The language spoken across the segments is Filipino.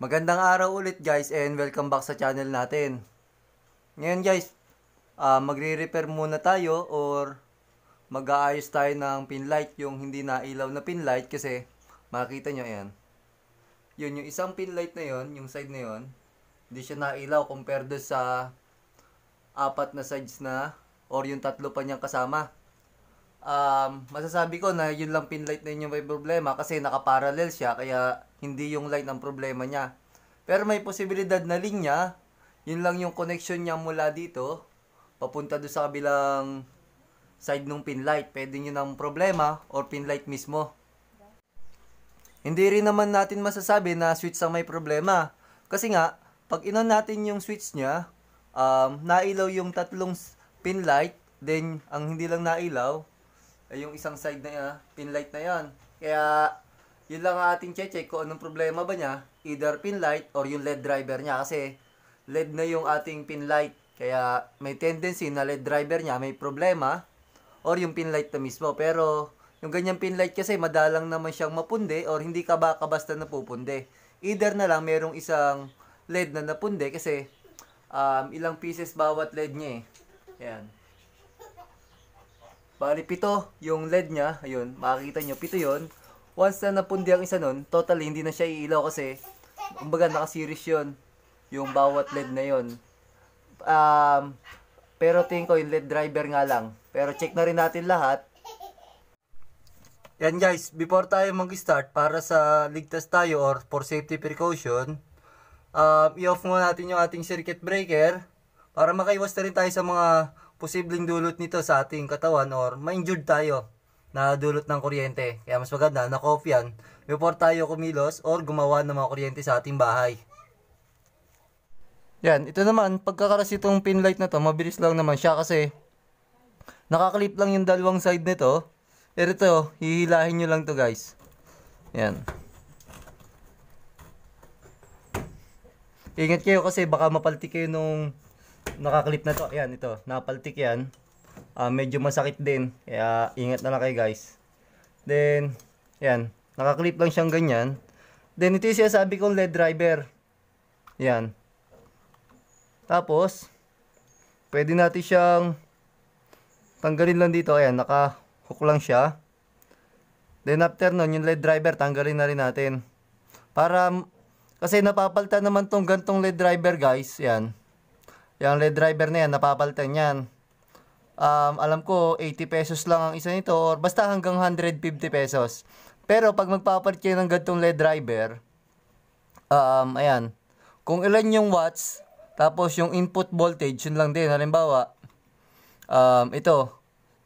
Magandang araw ulit guys and welcome back sa channel natin. Ngayon guys, uh, magre-repair muna tayo or mag-aayos tayo ng pin light, yung hindi nailaw na pin light kasi makita nyo yan. Yun, yung isang pin light na yon yung side na yon hindi siya nailaw compared sa apat na sides na or yung tatlo pa niyang kasama um, masasabi ko na yun lang pinlight na yun may problema kasi nakaparallel siya kaya hindi yung light ang problema niya. Pero may posibilidad na linya, yun lang yung connection niya mula dito papunta do sa kabilang side ng pinlight. Pwede yun ang problema or pinlight mismo. Hindi rin naman natin masasabi na switch ang may problema. Kasi nga, pag inon natin yung switch niya, um, nailaw yung tatlong pinlight, then ang hindi lang nailaw, ay, yung isang side na yan, ah, pin light na yan. Kaya, yun lang ang ating check kung anong problema ba niya. Either pin light or yung LED driver niya. Kasi, LED na yung ating pin light. Kaya, may tendency na LED driver niya may problema. Or yung pin light na mismo. Pero, yung ganyang pin light kasi, madalang naman siyang mapundi or hindi ka baka basta napupundi. Either na lang, merong isang LED na napundi kasi um, ilang pieces bawat LED niya eh. Ayan. Bali, pito yung LED niya. Ayun, makikita nyo, pito yun. Once na napundi ang isa nun, totally hindi na siya iilaw kasi, kumbaga nakaseries yun Yung bawat LED na yun. Um, pero tingin ko yung LED driver nga lang. Pero check na rin natin lahat. Yan guys, before tayo mag-start, para sa ligtas tayo or for safety precaution, um, i-off muna natin yung ating circuit breaker para makaiwas na rin tayo sa mga posibleng dulot nito sa ating katawan or ma-injured tayo na dulot ng kuryente. Kaya mas maganda na kopyan before tayo kumilos or gumawa ng mga kuryente sa ating bahay. Yan, ito naman, pagkakaras itong pin light na to, mabilis lang naman siya kasi nakaklip lang yung dalawang side nito. Pero eh, ito, hihilahin nyo lang to guys. Yan. Ingat kayo kasi baka mapalti kayo nung nakaklip na to. Ayan, ito. Napaltik yan. Uh, medyo masakit din. Kaya ingat na lang kayo guys. Then, yan. Nakaklip lang siyang ganyan. Then, ito yung sinasabi kong LED driver. Yan. Tapos, pwede natin siyang tanggalin lang dito. Ayan, naka-hook lang siya. Then, after nun, yung LED driver, tanggalin na rin natin. Para, kasi napapalta naman tong gantong LED driver, guys. Yan. Yung LED driver na yan, napapalitan yan. Um, alam ko, 80 pesos lang ang isa nito or basta hanggang 150 pesos. Pero pag magpapalit kayo ng gantong LED driver, um, ayan, kung ilan yung watts, tapos yung input voltage, yun lang din. Halimbawa, um, ito,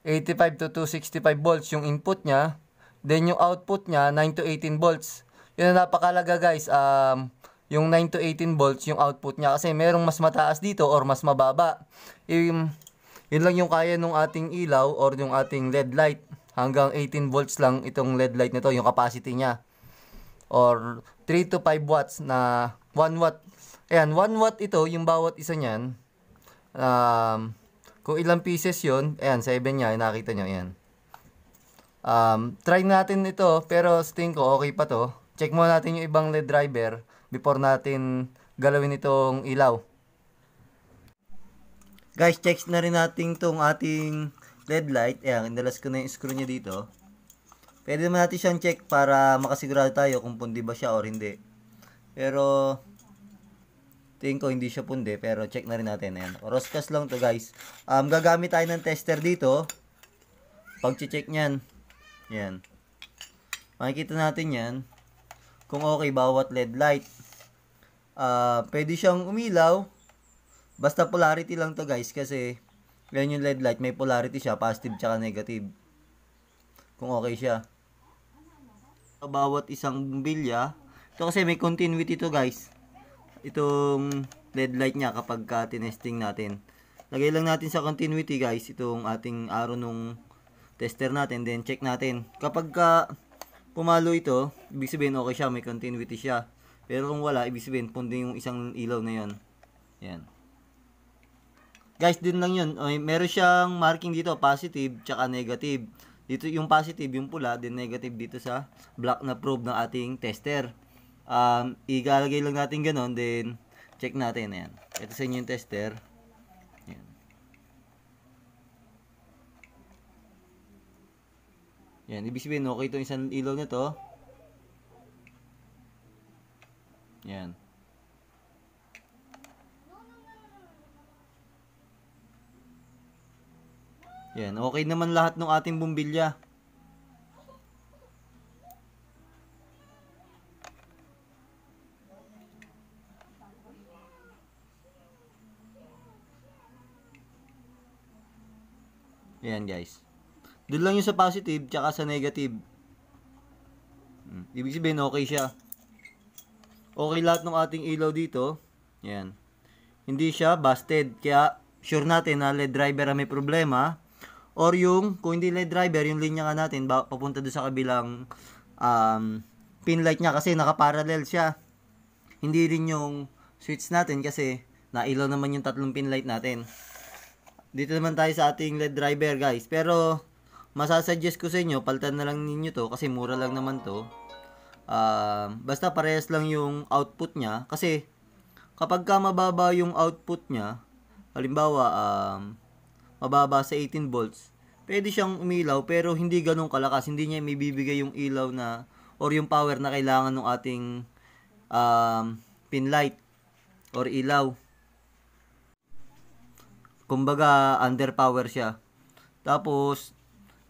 85 to 265 volts yung input niya. Then yung output niya, 9 to 18 volts. Yun ang napakalaga guys. Um, yung 9 to 18 volts yung output niya kasi merong mas mataas dito or mas mababa. Yung, yun lang yung kaya ng ating ilaw or yung ating LED light. Hanggang 18 volts lang itong LED light nito, yung capacity niya. Or 3 to 5 watts na 1 watt. Ayan, 1 watt ito, yung bawat isa niyan. Um, kung ilang pieces yun, ayan, 7 niya, nakita niyo, ayan. Um, try natin ito, pero sting ko, okay pa to. Check mo natin yung ibang LED driver before natin galawin itong ilaw. Guys, check na rin natin itong ating LED light. Ayan, inalas ko na yung screw niya dito. Pwede naman natin siyang check para makasigurado tayo kung pundi ba siya or hindi. Pero, tingin ko hindi siya pundi. Pero, check na rin natin. Ayan, Roscas lang to guys. Um, gagamit tayo ng tester dito. Pag check niyan. Ayan. Makikita natin yan. Kung okay bawat LED light. Uh, pwede siyang umilaw. Basta polarity lang to guys kasi yan yung LED light. May polarity siya. Positive tsaka negative. Kung okay siya. Sa bawat isang bumbilya. Ito kasi may continuity to guys. Itong LED light niya kapag ka tinesting natin. Lagay lang natin sa continuity guys. Itong ating araw nung tester natin. Then check natin. Kapag ka pumalo ito, ibig sabihin okay siya. May continuity siya. Pero kung wala, ibig sabihin, pundi yung isang ilaw na yun. Yan. Guys, din lang yun. Ay, meron siyang marking dito, positive, tsaka negative. Dito yung positive, yung pula, din negative dito sa black na probe ng ating tester. Um, igalagay lang natin ganun, then check natin. Ayan. Ito sa inyo yung tester. Ayan. Ayan, ibig sabihin, okay ito isang ilaw na to. Yan. Yan, okay naman lahat ng ating bumbilya. Yan guys. Doon lang yung sa positive, tsaka sa negative. Hmm, ibig sabihin, okay siya okay lahat ng ating ilaw dito. Yan. Hindi siya busted. Kaya sure natin na LED driver ang may problema. Or yung, kung hindi LED driver, yung linya nga natin, papunta doon sa kabilang um, pin light niya kasi nakaparallel siya. Hindi rin yung switch natin kasi nailaw naman yung tatlong pin light natin. Dito naman tayo sa ating LED driver guys. Pero masasuggest ko sa inyo, palitan na lang ninyo to kasi mura lang naman to. Uh, basta parehas lang yung output niya. Kasi, kapag ka mababa yung output niya, halimbawa, um, mababa sa 18 volts, pwede siyang umilaw pero hindi ganun kalakas. Hindi niya mibibigay yung ilaw na or yung power na kailangan ng ating um, pin light or ilaw. Kumbaga, underpower siya. Tapos,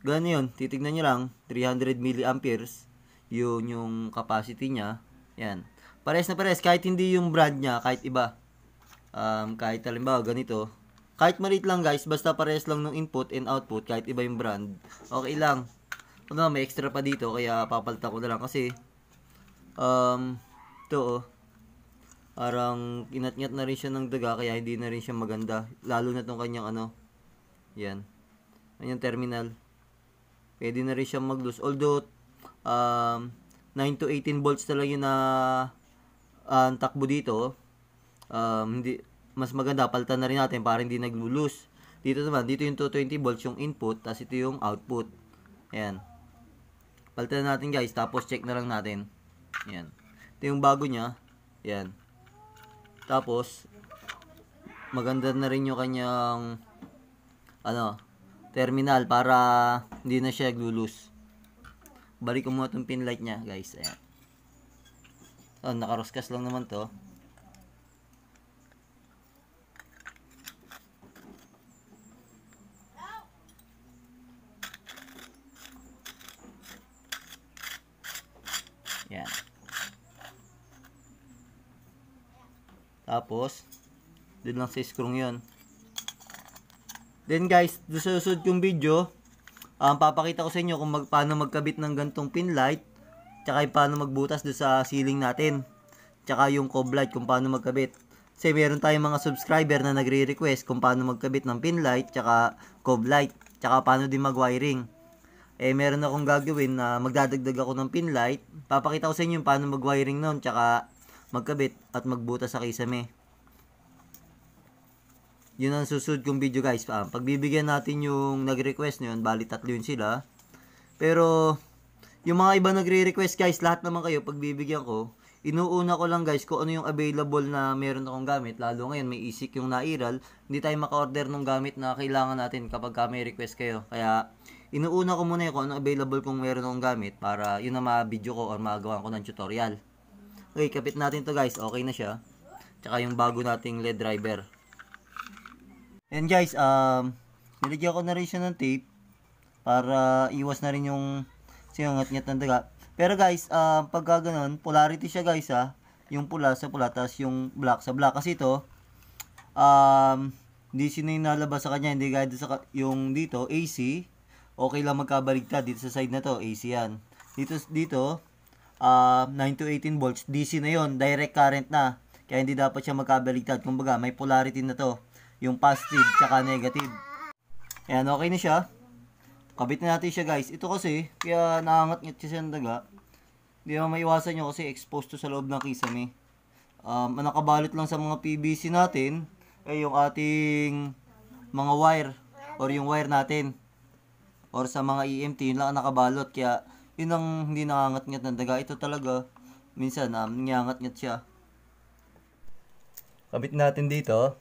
ganun yun. Titignan nyo lang, 300 milliamperes yun yung capacity niya. Yan. Pares na pares. Kahit hindi yung brand niya, kahit iba. Um, kahit halimbawa ganito. Kahit maliit lang guys, basta pares lang ng input and output, kahit iba yung brand. Okay lang. Ano, may extra pa dito, kaya papalta ko na lang kasi um, to oh. Parang inatnyat na rin siya ng daga kaya hindi na rin siya maganda. Lalo na tong kanyang ano. Yan. Yan yung terminal. Pwede na rin siya mag-loose. Although um, 9 to 18 volts na yun na uh, ang takbo dito. Um, hindi, mas maganda, palitan na rin natin para hindi nag-lose. Dito naman, dito yung 220 volts yung input, tapos ito yung output. Ayan. Palitan na natin guys, tapos check na lang natin. Ayan. Ito yung bago niya. Ayan. Tapos, maganda na rin yung kanyang ano, terminal para hindi na siya lulus balik kumuha tong pin light niya, guys. Ayan. Oh, nakaroskas lang naman to. Yan. Tapos, din lang sa screw 'yon. Then guys, sa susunod kong video, Um, papakita ko sa inyo kung mag, paano magkabit ng gantong pin light, tsaka paano magbutas do sa ceiling natin, tsaka yung cob light kung paano magkabit. Kasi meron tayong mga subscriber na nagre-request kung paano magkabit ng pin light, tsaka cob light, tsaka paano din mag-wiring. Eh, meron akong gagawin na magdadagdag ako ng pin light. Papakita ko sa inyo paano mag-wiring nun, tsaka magkabit at magbutas sa kisame. Yun ang susunod kong video guys. Um, pagbibigyan natin yung nag-request nyo, bali tatlo yun sila. Pero, yung mga iba nagre-request guys, lahat naman kayo, pagbibigyan ko, inuuna ko lang guys kung ano yung available na meron akong gamit. Lalo ngayon, may isik yung nairal. Hindi tayo maka-order ng gamit na kailangan natin kapag may request kayo. Kaya, inuuna ko muna yung kung ano available kung meron akong gamit para yun na ma-video ko or magawa ko ng tutorial. Okay, kapit natin to guys. Okay na siya. Tsaka yung bago nating LED driver. And guys, um, nilagyan ko na rin siya ng tape para iwas na rin yung singangat ngat ng daga. Pero guys, um, pag ganoon, polarity siya guys ha. Ah. Yung pula sa pula, tapos yung black sa black. Kasi ito, um, hindi sino yung nalabas sa kanya, hindi guide sa yung dito, AC. Okay lang magkabaligtad dito sa side na to, AC yan. Dito, dito, uh, um, 9 to 18 volts, DC na yon direct current na. Kaya hindi dapat siya magkabaligtad. Kumbaga, may polarity na to yung positive tsaka negative. Ayan, okay na siya. Kabit na natin siya guys. Ito kasi, kaya nakangat-ngat siya ng daga. Hindi naman maiwasan nyo kasi exposed to sa loob ng kisame. Um, nakabalot lang sa mga PVC natin ay yung ating mga wire or yung wire natin or sa mga EMT yun lang nakabalot kaya yun ang hindi nangangat-ngat ng daga ito talaga minsan um, nangangat-ngat siya kabit natin dito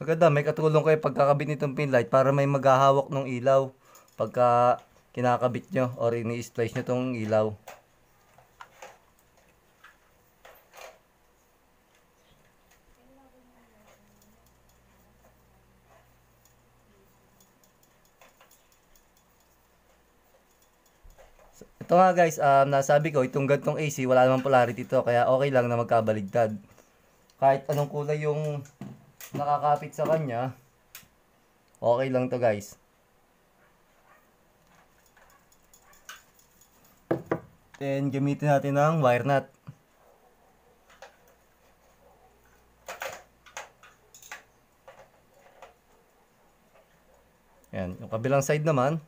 So ganda, may katulong kayo pagkakabit nitong pin light para may maghahawak ng ilaw pagka kinakabit nyo or ini-slice nyo tong ilaw. Ito nga guys, um, nasabi ko, itong gantong AC, wala namang polarity to, kaya okay lang na magkabaligtad. Kahit anong kulay yung nakakapit sa kanya, okay lang to guys. Then, gamitin natin ng wire nut. Yan, yung kabilang side naman,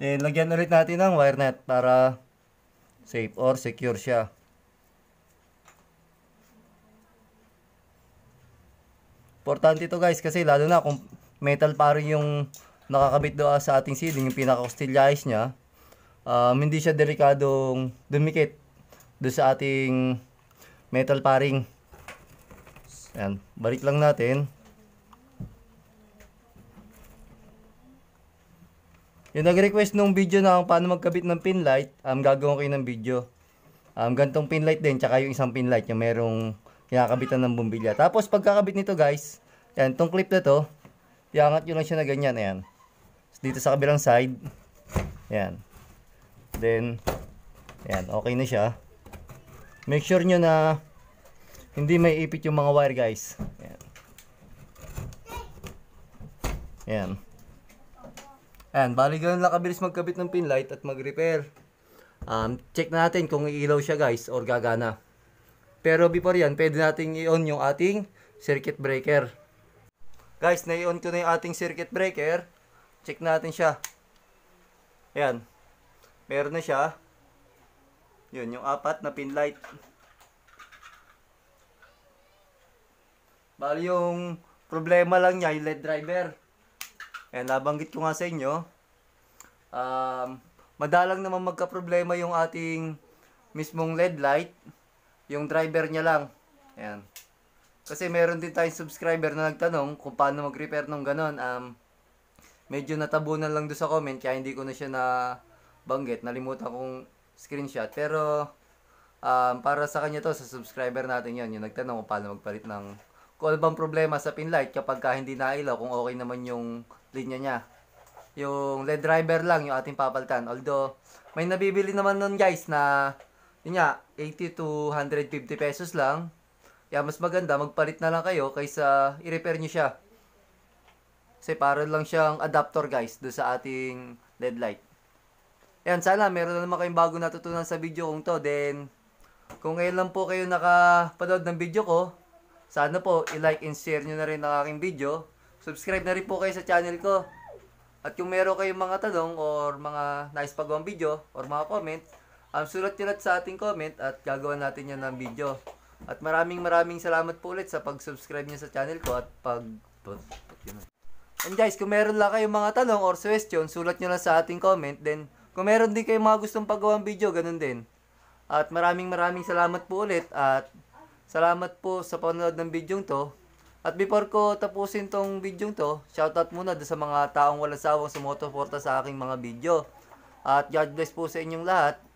Then, eh, lagyan ulit natin ng wire net para safe or secure siya. Importante ito guys kasi lalo na kung metal pa rin yung nakakabit doon sa ating ceiling, yung pinaka-ostilyais niya, um, hindi siya delikadong dumikit doon sa ating metal paring. Ayan, balik lang natin. Yung nag-request nung video na kung paano magkabit ng pin light, um, gagawin ko yun ng video. Um, gantong pin light din, tsaka yung isang pin light, yung merong kinakabitan ng bumbilya. Tapos pagkakabit nito guys, yan, tong clip na to, iangat nyo lang siya na ganyan, ayan. Dito sa kabilang side, ayan. Then, ayan, okay na siya. Make sure nyo na hindi may ipit yung mga wire guys. Ayan. Ayan. Ayan, bali ganun lang kabilis magkabit ng pin light at mag-repair. Um, check na natin kung iilaw siya guys or gagana. Pero before yan, pwede nating i-on yung ating circuit breaker. Guys, na-on ko na yung ating circuit breaker. Check natin siya. Ayan. Meron na siya. Yun, yung apat na pin light. Bali yung problema lang niya, yung LED driver. Ayan, nabanggit ko nga sa inyo, um, madalang naman magka-problema yung ating mismong LED light, yung driver niya lang. Ayan. Kasi meron din tayong subscriber na nagtanong kung paano mag-repair nung ganun. Um, medyo natabunan lang do sa comment kaya hindi ko na siya na banggit. Nalimutan kong screenshot. Pero um, para sa kanya to, sa subscriber natin yon yung nagtanong kung paano magpalit ng kung ano bang problema sa pin light kapag ka hindi nailaw, kung okay naman yung linya niya. Yung LED driver lang yung ating papalitan. Although, may nabibili naman nun guys na, yun nga, 80 to 150 pesos lang. Kaya mas maganda, magpalit na lang kayo kaysa i-repair nyo siya. Kasi para lang siyang adapter guys do sa ating LED light. Ayan, sana meron na naman kayong bago natutunan sa video kong to. Then, kung ngayon lang po kayo nakapanood ng video ko, sana po i-like and share nyo na rin ang aking video. Subscribe na rin po kayo sa channel ko. At kung meron kayong mga tanong or mga nais nice video or mga comment, um, sulat-sulat sa ating comment at gagawa natin yan ng video. At maraming maraming salamat po ulit sa pag-subscribe niyo sa channel ko at pag... And guys, kung meron lang kayong mga tanong or question, sulat niyo lang sa ating comment. Then, kung meron din kayong mga gustong pagawang video, ganun din. At maraming maraming salamat po ulit at salamat po sa panonood ng video to. At before ko tapusin tong video to, shoutout muna sa mga taong walang sawang sumusuporta sa aking mga video. At God bless po sa inyong lahat.